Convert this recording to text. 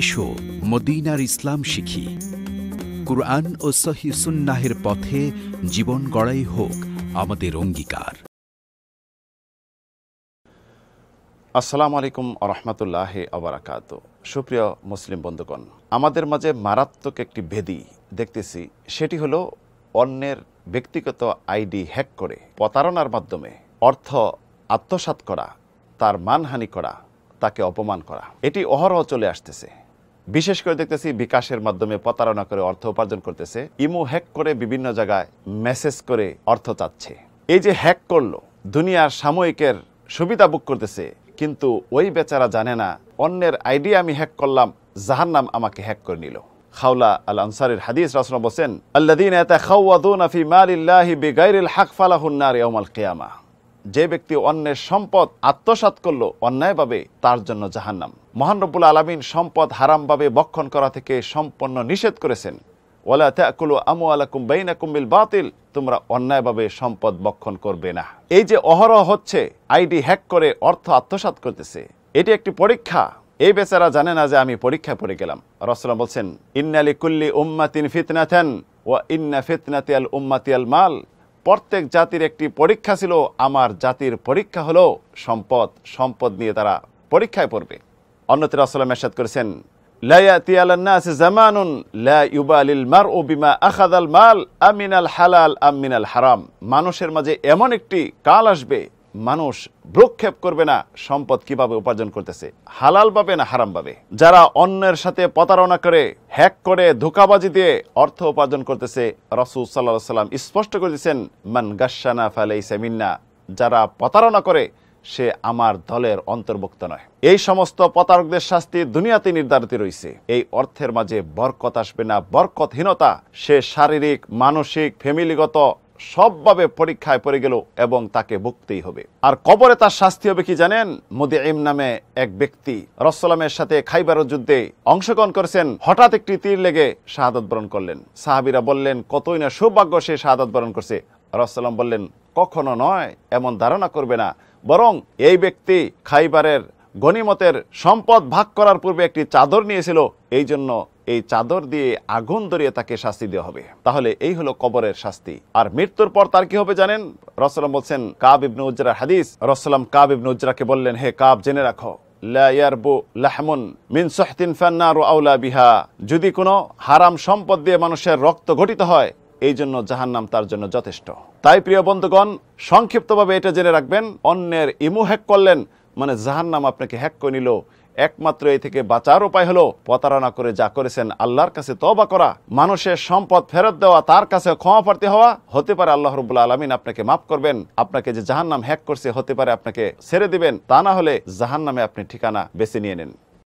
এসো মদিনার ইসলাম শিখি কুরআন ও সহি সুন্নাহের পথে জীবন গড়াই হোক আমাদের অঙ্গীকার আসসালামু আলাইকুম আরহামতুল্লাহ আবরাকাত সুপ্রিয় মুসলিম বন্ধুগণ আমাদের মাঝে মারাত্মক একটি ভেদি দেখতেছি সেটি হলো অন্যের ব্যক্তিগত আইডি হ্যাক করে প্রতারণার মাধ্যমে অর্থ আত্মসাত করা তার মানহানি করা তাকে অপমান করা এটি অহরহ চলে আসতেছে বিশেষ করে দেখতেছি বিকাশের মাধ্যমে প্রতারণা করে অর্থ উপার্জন করতেছে ইমো হ্যাক করে বিভিন্ন জায়গায় মেসেজ করে অর্থ চাচ্ছে এই যে হ্যাক করলো দুনিয়ার সাময়িকের সুবিধা বুক করতেছে কিন্তু ওই বেচারা জানে না অন্যের আইডিয়া আমি হ্যাক করলাম জাহার নাম আমাকে হ্যাক করে নিল খাওলা আল আনসারের হাদিস রাসনা বসেন আল্লাদিন এত খাওয়াদুন আফি মালিল্লাহি বেগাইরিল হাক ফালাহুন্নার ইয়ামাল কিয়ামা যে ব্যক্তি অন্যের সম্পদ আত্মসাত করল অন্যায়ভাবে তার জন্য জাহান্নাম মহানরবুল আলমিন সম্পদ হারামভাবে বক্ষণ করা থেকে সম্পন্ন নিষেধ করেছেন ওলা ত্যাকুল আমু আলাকুম বেইনাকুম বিল বাতিল তোমরা অন্যায়ভাবে সম্পদ বক্ষণ করবে না এই যে অহরহ হচ্ছে আইডি হ্যাক করে অর্থ আত্মসাত করতেছে এটি একটি পরীক্ষা এই বেচারা জানে না যে আমি পরীক্ষা পড়ে গেলাম রসলা বলছেন ইন্নালি কুল্লি উম্মাতিন ফিতনাথেন ও ইন্না ফিতনাতিয়াল উম্মাতিয়াল মাল প্রত্যেক জাতির একটি পরীক্ষা ছিল আমার জাতির পরীক্ষা হলো সম্পদ সম্পদ নিয়ে তারা পরীক্ষায় পড়বে অন্যতির আসলাম এসাদ করেছেন জামানুন বিমা আখাদাল মাল আমিনাল হালাল আমিনাল হারাম মানুষের মাঝে এমন একটি কাল আসবে মানুষ ভ্রক্ষেপ করবে না সম্পদ কিভাবে উপার্জন করতেছে হালাল পাবে না হারাম পাবে যারা অন্যের সাথে প্রতারণা করে হ্যাক করে ধোকাবাজি দিয়ে অর্থ উপার্জন করতেছে রসুল সাল্লা সাল্লাম স্পষ্ট করে দিয়েছেন মান গাসানা ফালাই সেমিন্না যারা প্রতারণা করে সে আমার দলের অন্তর্ভুক্ত নয় এই সমস্ত প্রতারকদের শাস্তি দুনিয়াতে নির্ধারিত রয়েছে এই অর্থের মাঝে বরকত আসবে না বরকতহীনতা সে শারীরিক মানসিক ফ্যামিলিগত সবভাবে পরীক্ষায় পড়ে গেল এবং তাকে ভুগতেই হবে আর কবরে তার শাস্তি হবে কি জানেন মুদিম নামে এক ব্যক্তি রসলামের সাথে খাইবার যুদ্ধে অংশগ্রহণ করেছেন হঠাৎ একটি তীর লেগে শাহাদত বরণ করলেন সাহাবিরা বললেন কতই না সৌভাগ্য সে শাহাদত বরণ করছে রসলাম বললেন কখনো নয় এমন ধারণা করবে না বরং এই ব্যক্তি খাইবারের গনিমতের সম্পদ ভাগ করার পূর্বে একটি চাদর নিয়েছিল এই জন্য এই চাদর দিয়ে আগুন ধরিয়ে তাকে শাস্তি দেওয়া হবে তাহলে এই হলো কবরের শাস্তি আর মৃত্যুর পর তার কি হবে জানেন রসলাম বলছেন কাব ইবনু উজরা হাদিস রসলাম কাব ইবনু উজরাকে বললেন হে কাব জেনে রাখো যদি কোনো হারাম সম্পদ দিয়ে মানুষের রক্ত ঘটিত হয় এই জন্য জাহান্নাম তার জন্য যথেষ্ট তাই প্রিয় বন্ধুগণ সংক্ষিপ্তভাবে এটা জেনে রাখবেন অন্যের ইমু হ্যাক করলেন মানে জাহান্নাম আপনাকে হ্যাক করে নিল একমাত্র এ থেকে বাঁচার উপায় হলো প্রতারণা করে যা করেছেন আল্লাহর কাছে তবা করা মানুষের সম্পদ ফেরত দেওয়া তার কাছে ক্ষমা প্রার্থী হওয়া হতে পারে আল্লাহ রবুল্লা আলমিন আপনাকে মাফ করবেন আপনাকে যে জাহান নাম হ্যাক করছে হতে পারে আপনাকে ছেড়ে দিবেন তা না হলে জাহান নামে আপনি ঠিকানা বেছে নিয়ে নেন